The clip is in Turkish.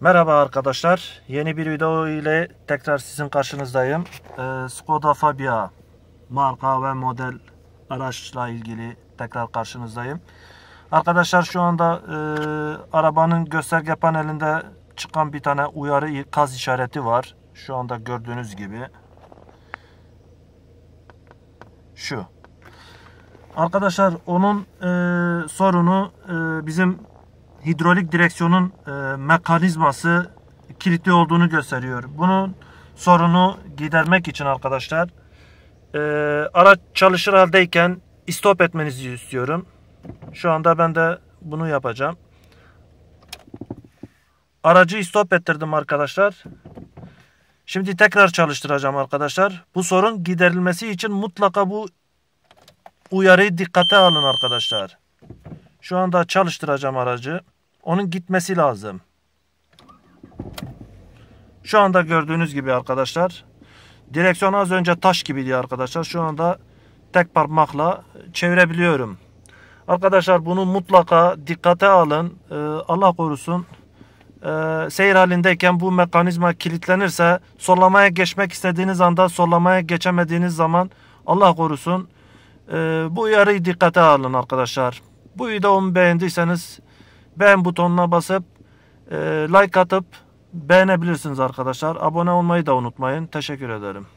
Merhaba arkadaşlar. Yeni bir video ile tekrar sizin karşınızdayım. Ee, Skoda Fabia marka ve model araçla ilgili tekrar karşınızdayım. Arkadaşlar şu anda e, arabanın gösterge panelinde çıkan bir tane uyarı kaz işareti var. Şu anda gördüğünüz gibi. Şu. Arkadaşlar onun e, sorunu e, bizim hidrolik direksiyonun e, mekanizması kilitli olduğunu gösteriyor. Bunun sorunu gidermek için arkadaşlar e, araç çalışır haldeyken istop etmenizi istiyorum. Şu anda ben de bunu yapacağım. Aracı istop ettirdim arkadaşlar. Şimdi tekrar çalıştıracağım arkadaşlar. Bu sorun giderilmesi için mutlaka bu uyarıyı dikkate alın arkadaşlar. Şu anda çalıştıracağım aracı. Onun gitmesi lazım. Şu anda gördüğünüz gibi arkadaşlar. Direksiyon az önce taş gibiydi arkadaşlar. Şu anda tek parmakla çevirebiliyorum. Arkadaşlar bunu mutlaka dikkate alın. Ee, Allah korusun. E, seyir halindeyken bu mekanizma kilitlenirse sollamaya geçmek istediğiniz anda sollamaya geçemediğiniz zaman Allah korusun. E, bu uyarıyı dikkate alın arkadaşlar. Bu videomu beğendiyseniz beğen butonuna basıp e, like atıp beğenebilirsiniz arkadaşlar. Abone olmayı da unutmayın. Teşekkür ederim.